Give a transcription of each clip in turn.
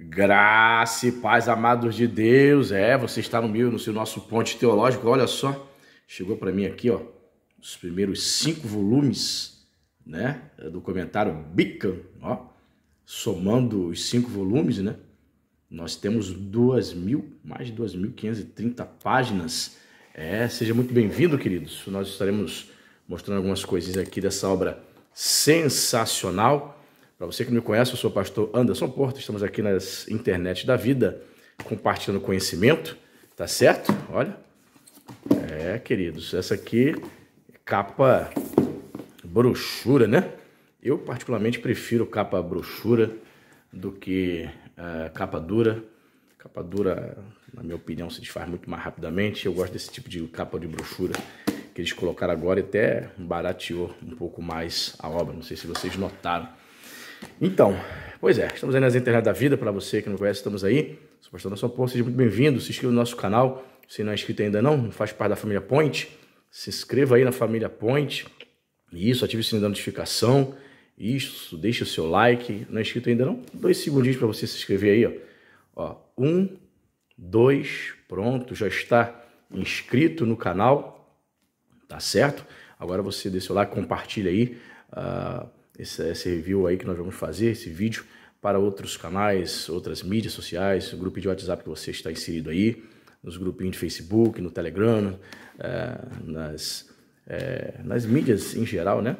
Graça e paz, amados de Deus. É, você está no meio, no nosso ponte teológico. Olha só, chegou para mim aqui, ó, os primeiros cinco volumes, né, do comentário Bican, ó, somando os cinco volumes, né, nós temos duas mil, mais de 2.530 páginas. É, seja muito bem-vindo, queridos. Nós estaremos mostrando algumas coisinhas aqui dessa obra sensacional para você que não me conhece, eu sou o pastor Anderson Porto, estamos aqui nas internet da vida, compartilhando conhecimento, tá certo? Olha. É, queridos, essa aqui é capa brochura, né? Eu particularmente prefiro capa brochura do que uh, capa dura. Capa dura, na minha opinião, se desfaz muito mais rapidamente. Eu gosto desse tipo de capa de brochura que eles colocaram agora e até barateou um pouco mais a obra. Não sei se vocês notaram. Então, pois é, estamos aí nas internet da vida, para você que não conhece, estamos aí. Sou pastor Nelson seja muito bem-vindo, se inscreva no nosso canal, se não é inscrito ainda não, faz parte da família Point, se inscreva aí na família Point, isso, ative o sininho da notificação, isso, deixe o seu like, não é inscrito ainda não? Dois segundinhos para você se inscrever aí, ó. ó. Um, dois, pronto, já está inscrito no canal, tá certo? Agora você deixa o like, compartilha aí, uh, esse, esse review aí que nós vamos fazer, esse vídeo, para outros canais, outras mídias sociais, o grupo de WhatsApp que você está inserido aí, nos grupinhos de Facebook, no Telegram, é, nas, é, nas mídias em geral, né?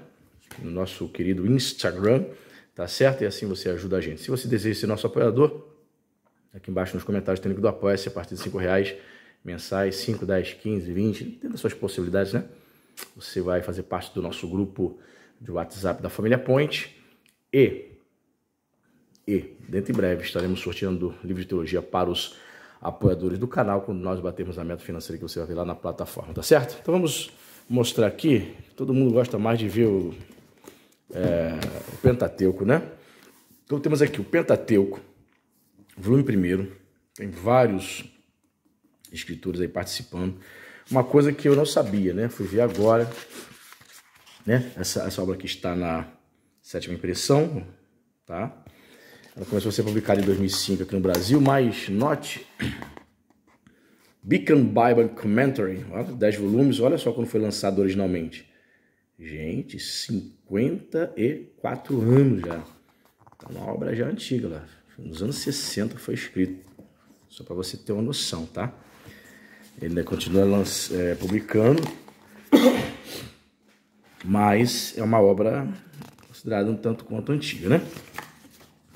No nosso querido Instagram, tá certo? E assim você ajuda a gente. Se você deseja ser nosso apoiador, aqui embaixo nos comentários tem o link do Apoia-se a partir de 5 reais mensais, 5, 10, 15, 20, dentro das suas possibilidades, né? Você vai fazer parte do nosso grupo de WhatsApp da família Point. E, e dentro em breve estaremos sorteando livro de teologia para os apoiadores do canal quando nós batermos a meta financeira que você vai ver lá na plataforma, tá certo? Então vamos mostrar aqui. Todo mundo gosta mais de ver o, é, o Pentateuco, né? Então temos aqui o Pentateuco, volume primeiro. Tem vários escritores aí participando. Uma coisa que eu não sabia, né? Fui ver agora né? Essa, essa obra aqui está na sétima impressão, tá? Ela começou a ser publicada em 2005 aqui no Brasil, mas note Beacon Bible Commentary, 10 volumes, olha só quando foi lançado originalmente. Gente, 54 anos já. Tá uma obra já antiga lá. Nos anos 60 foi escrito. Só para você ter uma noção, tá? Ele né, continua é, publicando mas é uma obra considerada um tanto quanto antiga, né?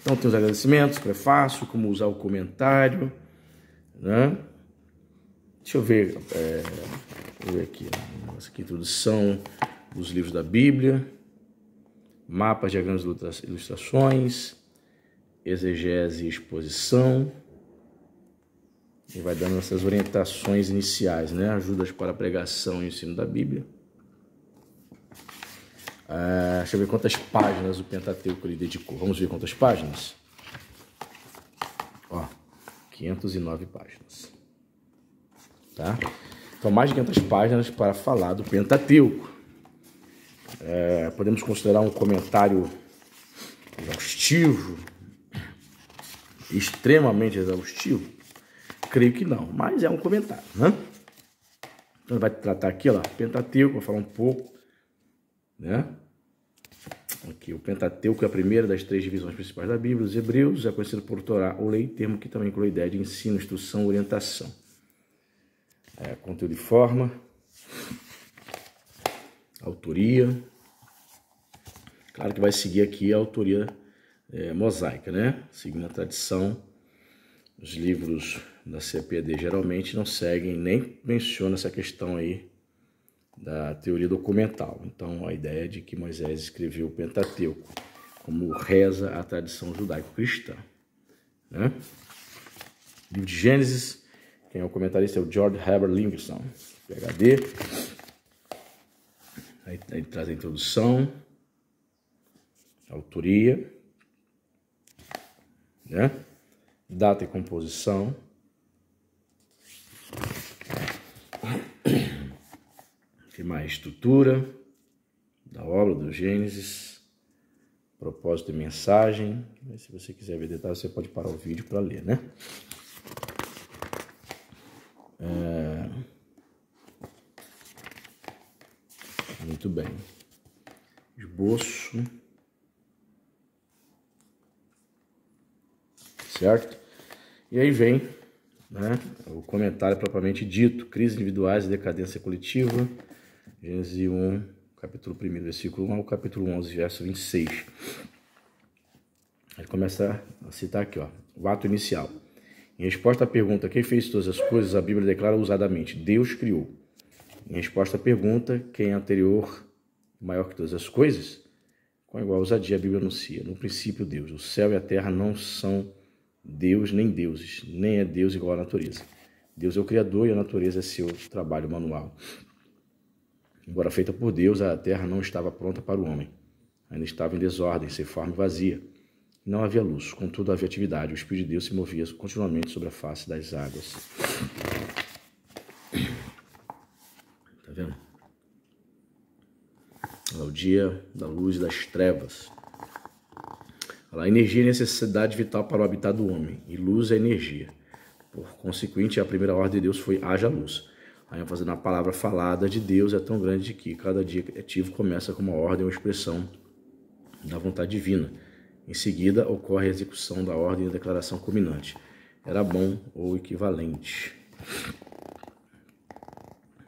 Então tem os agradecimentos, prefácio, como usar o comentário, né? Deixa eu ver, é, deixa eu ver aqui, essa aqui, introdução dos livros da Bíblia, mapas, de grandes ilustrações, exegese e exposição, e vai dando essas orientações iniciais, né? Ajudas para pregação e ensino da Bíblia. É, deixa eu ver quantas páginas o Pentateuco ele dedicou. Vamos ver quantas páginas? Ó, 509 páginas. Tá? Então, mais de 500 páginas para falar do Pentateuco. É, podemos considerar um comentário exaustivo, extremamente exaustivo? Creio que não, mas é um comentário, né? Então, vai tratar aqui, ó, Pentateuco, vai falar um pouco, né? Aqui, o Pentateuco é a primeira das três divisões principais da Bíblia. Os Hebreus é conhecido por Torá ou Lei, termo que também inclui a ideia de ensino, instrução, orientação. É, conteúdo e forma, autoria. Claro que vai seguir aqui a autoria é, mosaica, né? Seguindo a tradição, os livros da CPD geralmente não seguem, nem menciona essa questão aí da teoria documental. Então, a ideia é de que Moisés escreveu o Pentateuco, como reza a tradição judaico-cristã. Né? Livro de Gênesis, quem é o comentarista é o George Herbert Livingston, PHD. Aí, aí traz a introdução, a autoria, né? data e composição afirmar a estrutura da obra do Gênesis, propósito e mensagem. Mas se você quiser ver detalhes, você pode parar o vídeo para ler, né? É... Muito bem. Esboço. Certo? E aí vem né, o comentário propriamente dito: crises individuais e decadência coletiva. Gênesis 1, capítulo 1, versículo 1 ao capítulo 11, verso 26. Ele começa a citar aqui, ó, o ato inicial. Em resposta à pergunta, quem fez todas as coisas, a Bíblia declara usadamente, Deus criou. Em resposta à pergunta, quem é anterior, maior que todas as coisas, com igual ousadia a Bíblia anuncia, no princípio Deus, o céu e a terra não são Deus nem deuses, nem é Deus igual à natureza. Deus é o Criador e a natureza é seu trabalho manual embora feita por Deus, a terra não estava pronta para o homem. Ainda estava em desordem, sem forma e vazia. Não havia luz, contudo havia atividade. O Espírito de Deus se movia continuamente sobre a face das águas. Está vendo? É o dia da luz e das trevas. A energia é necessidade vital para o habitat do homem, e luz é energia. Por consequente, a primeira ordem de Deus foi haja luz. Aí eu fazendo a palavra falada de Deus é tão grande que cada dia criativo começa com uma ordem ou expressão da vontade divina. Em seguida, ocorre a execução da ordem e a declaração culminante. Era bom ou equivalente.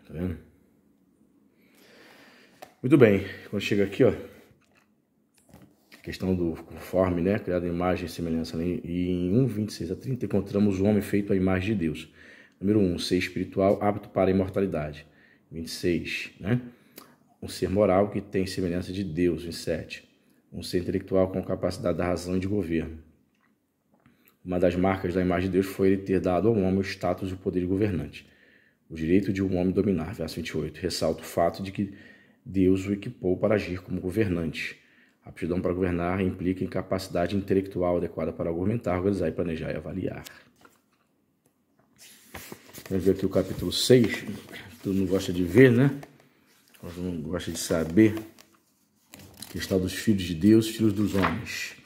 Tá vendo? Muito bem, quando chega aqui, ó, questão do conforme, né, criado em imagem e semelhança, e em 1:26 a 30 encontramos o homem feito à imagem de Deus Número 1, um, ser espiritual apto para a imortalidade. 26, né? Um ser moral que tem semelhança de Deus. 27, um ser intelectual com capacidade da razão e de governo. Uma das marcas da imagem de Deus foi ele ter dado ao homem o status e o poder de governante, o direito de um homem dominar. Verso 28, ressalta o fato de que Deus o equipou para agir como governante. A aptidão para governar implica incapacidade intelectual adequada para argumentar, organizar e planejar e avaliar. Vamos ver aqui o capítulo 6. Todo mundo gosta de ver, né? Todo mundo gosta de saber. Que está dos filhos de Deus, filhos dos homens.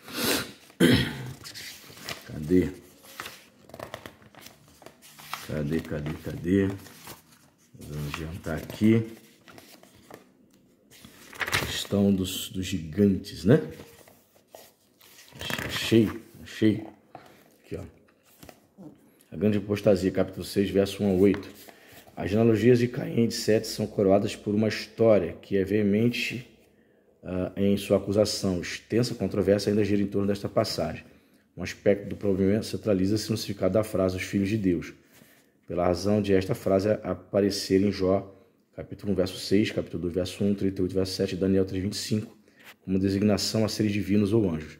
Cadê? Cadê, cadê, cadê? Vamos adiantar aqui. Questão dos, dos gigantes, né? Achei, achei. Aqui, ó. A grande apostasia, capítulo 6, verso 1 a 8. As analogias de Caim e de Sete são coroadas por uma história que é veemente uh, em sua acusação. Extensa controvérsia ainda gira em torno desta passagem. Um aspecto do problema centraliza-se no significado da frase os filhos de Deus, pela razão de esta frase aparecer em Jó, capítulo 1, verso 6, capítulo 2, verso 1, 38, verso 7 Daniel 3, 25, como designação a seres divinos ou anjos.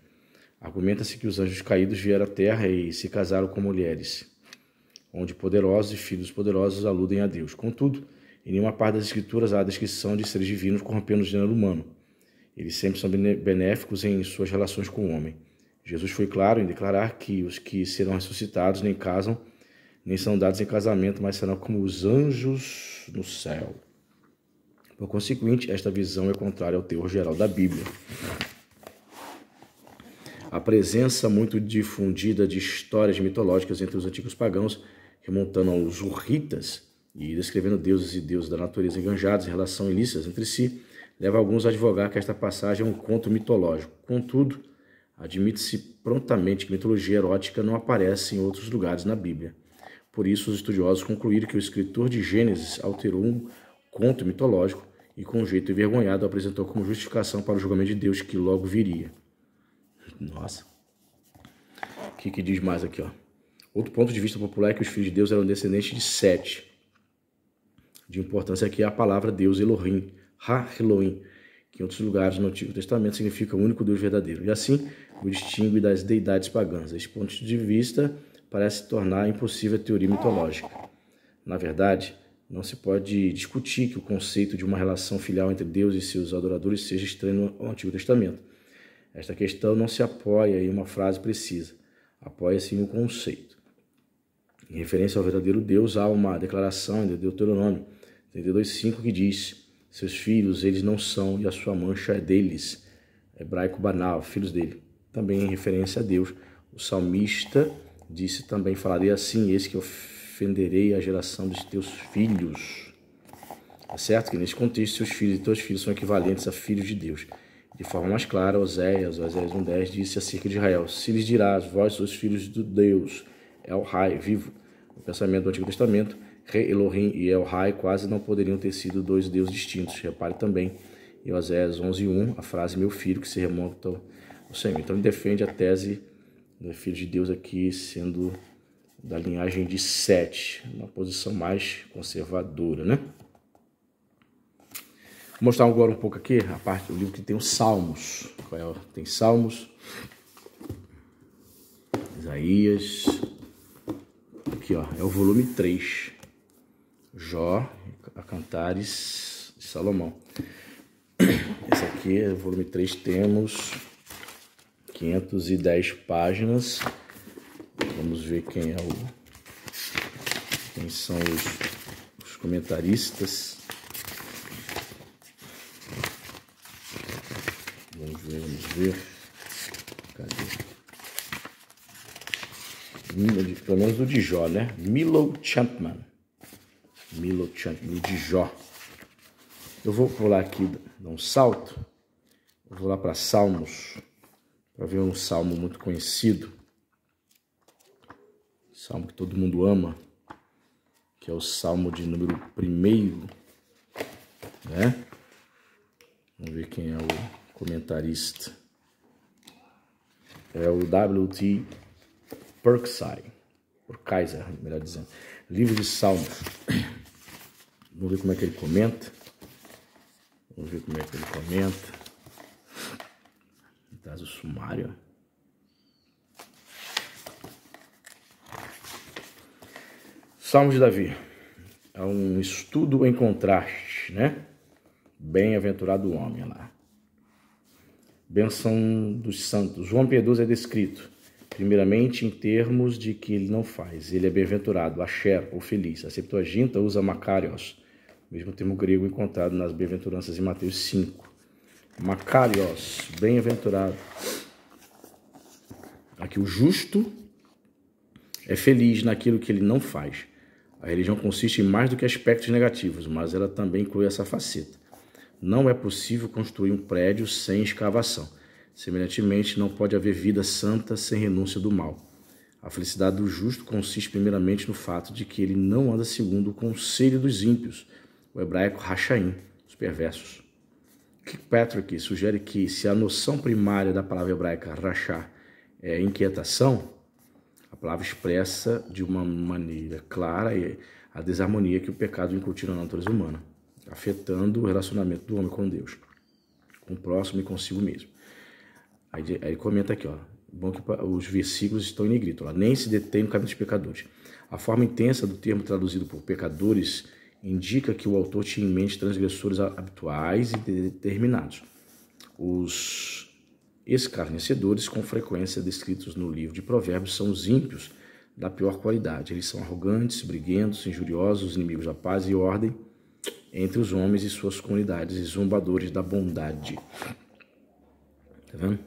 Argumenta-se que os anjos caídos vieram à terra e se casaram com mulheres onde poderosos e filhos poderosos aludem a Deus. Contudo, em nenhuma parte das Escrituras há descrição de seres divinos corrompendo o gênero humano. Eles sempre são benéficos em suas relações com o homem. Jesus foi claro em declarar que os que serão ressuscitados nem casam, nem são dados em casamento, mas serão como os anjos no céu. Por consequente, esta visão é contrária ao teor geral da Bíblia. A presença muito difundida de histórias mitológicas entre os antigos pagãos remontando aos Urritas e descrevendo deuses e deuses da natureza enganjados em relação ilícitas entre si, leva alguns a advogar que esta passagem é um conto mitológico. Contudo, admite-se prontamente que mitologia erótica não aparece em outros lugares na Bíblia. Por isso, os estudiosos concluíram que o escritor de Gênesis alterou um conto mitológico e, com um jeito envergonhado, apresentou como justificação para o julgamento de Deus que logo viria. Nossa. O que, que diz mais aqui, ó? Outro ponto de vista popular é que os filhos de Deus eram descendentes de Sete. De importância aqui é a palavra Deus Elohim, Ha Elohim, que em outros lugares no Antigo Testamento significa o único Deus verdadeiro. E assim o distingue das deidades pagãs. Esse ponto de vista parece tornar impossível a teoria mitológica. Na verdade, não se pode discutir que o conceito de uma relação filial entre Deus e seus adoradores seja estranho ao Antigo Testamento. Esta questão não se apoia em uma frase precisa, apoia-se em um conceito. Em referência ao verdadeiro Deus, há uma declaração em Deuteronômio 32,5 que diz: Seus filhos, eles não são, e a sua mancha é deles. Hebraico banal, filhos dele. Também em referência a Deus, o salmista disse também: Falarei assim, eis que ofenderei a geração dos teus filhos. É certo que nesse contexto, seus filhos e teus filhos são equivalentes a filhos de Deus. De forma mais clara, Oséias, Oséias 1,10 disse acerca de Israel: Se lhes dirás, vós sois filhos de Deus El é Rai vivo. o pensamento do Antigo Testamento, Re Elohim e El Hai quase não poderiam ter sido dois deuses distintos. Repare também em Oséias 11:1 a frase meu filho que se remonta ao Senhor. Então ele defende a tese do né, filho de Deus aqui sendo da linhagem de Sete, uma posição mais conservadora, né? Vou mostrar agora um pouco aqui a parte do livro que tem os Salmos. É tem Salmos, Isaías, Aqui, ó, é o volume 3. Jó, a Cantares de Salomão. Esse aqui, é o volume 3, temos 510 páginas. Vamos ver quem é o quem são os, os comentaristas. Vamos ver, vamos ver. pelo menos do Jó, né? Milo Champman. Milo Champman, o Jó. Eu vou pular aqui, dar um salto. Eu vou lá para Salmos, para ver um salmo muito conhecido. Salmo que todo mundo ama, que é o salmo de número primeiro, né? Vamos ver quem é o comentarista. É o W.T. Berkshire, por Kaiser, melhor dizendo. Livro de Salmos. Vamos ver como é que ele comenta. Vamos ver como é que ele comenta. Ele traz o sumário. Salmos de Davi. É um estudo em contraste, né? Bem-aventurado o homem lá. Benção dos santos. João homem piedoso é descrito Primeiramente, em termos de que ele não faz, ele é bem-aventurado, asher, ou feliz. A Septuaginta usa Macarios, mesmo termo grego encontrado nas bem-aventuranças em Mateus 5. Macarios, bem-aventurado. Aqui o justo é feliz naquilo que ele não faz. A religião consiste em mais do que aspectos negativos, mas ela também inclui essa faceta. Não é possível construir um prédio sem escavação. Semelhantemente, não pode haver vida santa sem renúncia do mal. A felicidade do justo consiste primeiramente no fato de que ele não anda segundo o conselho dos ímpios, o hebraico rachaim, os perversos. Kirkpatrick sugere que se a noção primária da palavra hebraica rachar é inquietação, a palavra expressa de uma maneira clara é a desarmonia que o pecado incutiu na natureza humana, afetando o relacionamento do homem com Deus, com o próximo e consigo mesmo. Aí, aí ele comenta aqui, ó. Bom que os versículos estão em negrito, ó, nem se detém no caminho dos pecadores. A forma intensa do termo traduzido por pecadores indica que o autor tinha em mente transgressores habituais e determinados. Os escarnecedores, com frequência descritos no livro de Provérbios, são os ímpios da pior qualidade. Eles são arrogantes, briguentos, injuriosos, inimigos da paz e ordem entre os homens e suas comunidades, e zombadores da bondade. Tá vendo?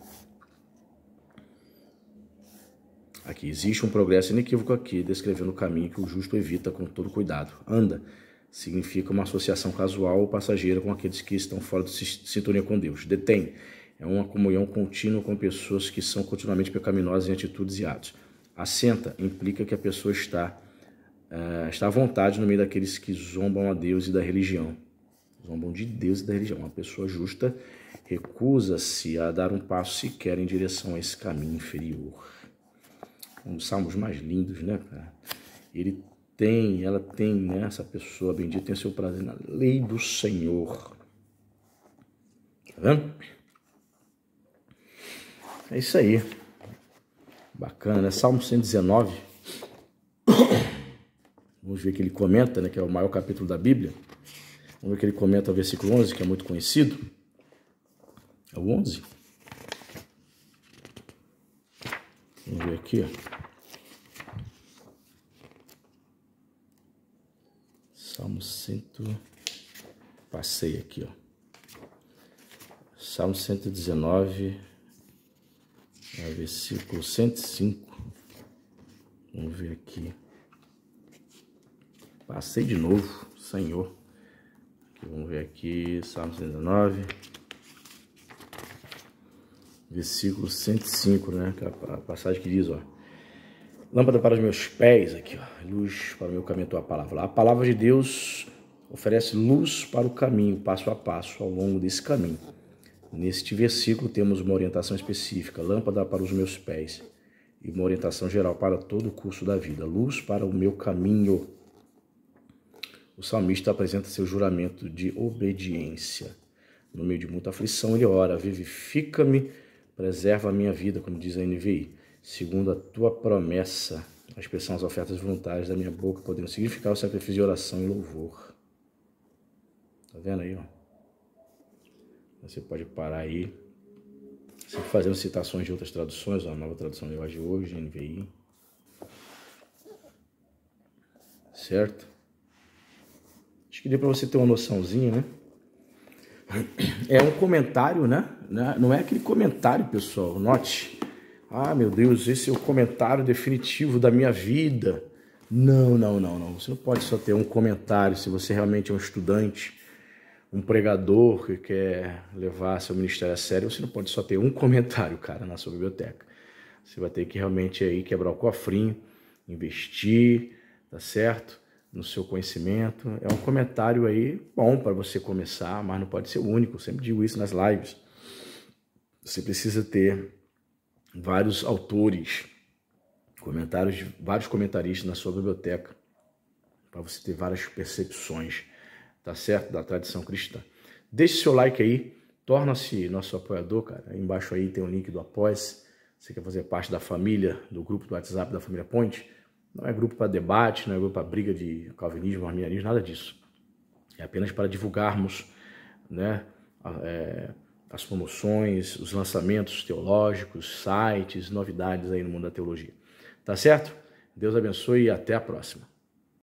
Aqui existe um progresso inequívoco aqui, descrevendo o caminho que o justo evita com todo cuidado. Anda significa uma associação casual ou passageira com aqueles que estão fora de sintonia com Deus. Detém é uma comunhão contínua com pessoas que são continuamente pecaminosas em atitudes e atos. Assenta implica que a pessoa está, uh, está à vontade no meio daqueles que zombam a Deus e da religião. Zombam de Deus e da religião. Uma pessoa justa recusa-se a dar um passo sequer em direção a esse caminho inferior um dos salmos mais lindos, né, cara? Ele tem, ela tem, né, essa pessoa bendita tem seu prazer na lei do Senhor. Tá vendo? É isso aí. Bacana, né? Salmo 119. Vamos ver que ele comenta, né, que é o maior capítulo da Bíblia. Vamos ver que ele comenta o versículo 11, que é muito conhecido. É o 11. Vamos ver aqui, ó. Salmo 100. Passei aqui, ó. Salmo 119, é versículo 105. Vamos ver aqui. Passei de novo, Senhor. Vamos ver aqui, Salmo 119 versículo 105, né? É a passagem que diz, ó. Lâmpada para os meus pés, aqui, ó, luz para o meu caminho, tua palavra. A palavra de Deus oferece luz para o caminho, passo a passo, ao longo desse caminho. Neste versículo temos uma orientação específica, lâmpada para os meus pés, e uma orientação geral para todo o curso da vida, luz para o meu caminho. O salmista apresenta seu juramento de obediência. No meio de muita aflição, ele ora: Vivifica-me Preserva a minha vida, como diz a NVI, segundo a tua promessa. A expressão as ofertas voluntárias da minha boca poderão significar o sacrifício de oração e louvor. Tá vendo aí, ó? Você pode parar aí. Sempre fazendo citações de outras traduções, ó, a nova tradução de hoje, hoje, NVI. Certo? Acho que deu para você ter uma noçãozinha, né? é um comentário, né? né? Não é aquele comentário, pessoal. Note. Ah, meu Deus, esse é o comentário definitivo da minha vida. Não, não, não, não. Você não pode só ter um comentário se você realmente é um estudante, um pregador que quer levar seu ministério a sério. Você não pode só ter um comentário, cara, na sua biblioteca. Você vai ter que realmente aí quebrar o cofrinho, investir, tá certo? no seu conhecimento. É um comentário aí bom para você começar, mas não pode ser o único. Eu sempre digo isso nas lives. Você precisa ter vários autores, comentários, vários comentaristas na sua biblioteca para você ter várias percepções, tá certo? Da tradição cristã. Deixe seu like aí, torna-se nosso apoiador, cara. Aí embaixo aí tem o um link do Após. Você quer fazer parte da família, do grupo do WhatsApp da família Ponte? Não é grupo para debate, não é grupo para briga de calvinismo, arminianismo, nada disso. É apenas para divulgarmos né, é, as promoções, os lançamentos teológicos, sites, novidades aí no mundo da teologia. Tá certo? Deus abençoe e até a próxima.